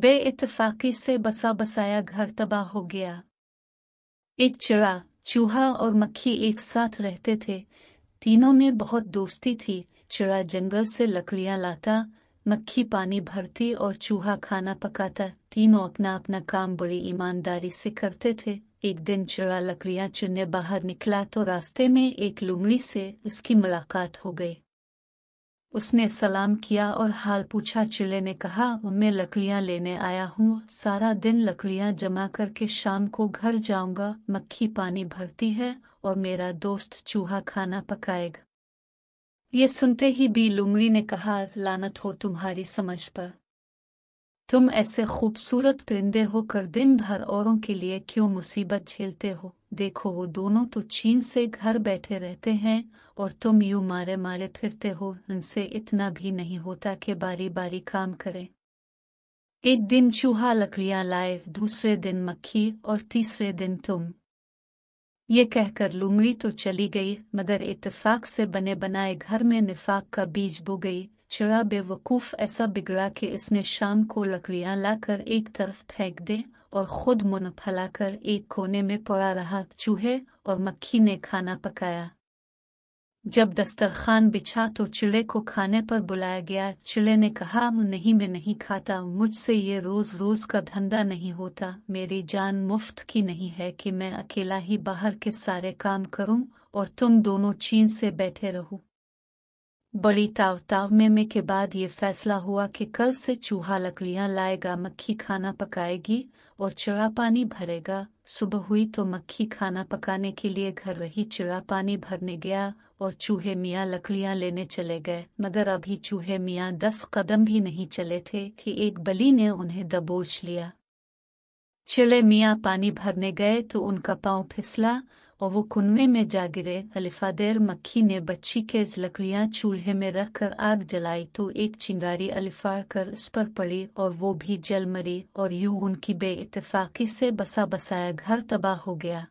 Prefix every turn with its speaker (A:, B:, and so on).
A: बेइतफाकी से बसा बसाया घर तबाह हो गया एक चिड़ा चूहा और मक्खी एक साथ रहते थे तीनों में बहुत दोस्ती थी चिड़ा जंगल से लकड़ियां लाता मक्खी पानी भरती और चूहा खाना पकाता तीनों अपना अपना काम बड़ी ईमानदारी से करते थे एक दिन चिड़ा लकड़ियां चुनने बाहर निकला तो रास्ते में एक लुमड़ी से उसकी मुलाकात हो गई उसने सलाम किया और हाल पूछा चिले ने कहा मैं लकड़ियाँ लेने आया हूँ सारा दिन लकड़ियाँ जमा करके शाम को घर जाऊंगा मक्खी पानी भरती है और मेरा दोस्त चूहा खाना पकाएगा ये सुनते ही बी लुंगड़ी ने कहा लानत हो तुम्हारी समझ पर तुम ऐसे खूबसूरत परिंदे होकर दिन भर औरों के लिए क्यों मुसीबत झेलते हो देखो वो दोनों तो चीन से घर बैठे रहते हैं और तुम यूं मारे मारे फिरते हो उनसे इतना भी नहीं होता कि बारी बारी काम करें एक दिन चूहा लकड़ियां लाए दूसरे दिन मक्खी और तीसरे दिन तुम ये कहकर लुंगड़ी तो चली गई मगर इतफाक से बने बनाए घर में निफाक का बीज बो गई चिड़ा बेवकूफ ऐसा बिगड़ा कि इसने शाम को लकड़ियां लाकर एक तरफ फेंक दे और खुद मुन फैलाकर एक कोने में पड़ा रहा चूहे और मक्खी ने खाना पकाया जब दस्तरखान बिछा तो चिले को खाने पर बुलाया गया चिले ने कहा नहीं मैं नहीं खाता मुझसे ये रोज रोज का धंधा नहीं होता मेरी जान मुफ्त की नहीं है कि मैं अकेला ही बाहर के सारे काम करूं और तुम दोनों चीन से बैठे रहूं। बड़ी तावताव में में के बाद ये फैसला हुआ कि कल से चूहा लकड़ियां लाएगा मक्खी खाना पकाएगी और चिड़ा पानी भरेगा सुबह हुई तो मक्खी खाना पकाने के लिए घर रही चिड़ा पानी भरने गया और चूहे मियाँ लकड़ियां लेने चले गए मगर अभी चूहे मियाँ दस कदम भी नहीं चले थे कि एक बली ने उन्हें दबोच लिया चले मियाँ पानी भरने गए तो उनका पांव फिसला और वो कुनवे में जा गिरे अलिफा देर मक्खी ने बच्ची के लकड़ियाँ चूल्हे में रखकर आग जलाई तो एक चिंगारी अलिफा कर इस पर पड़ी और वो भी जल मरी और यूं उनकी बेइतफाकी से बसा बसाया घर तबाह हो गया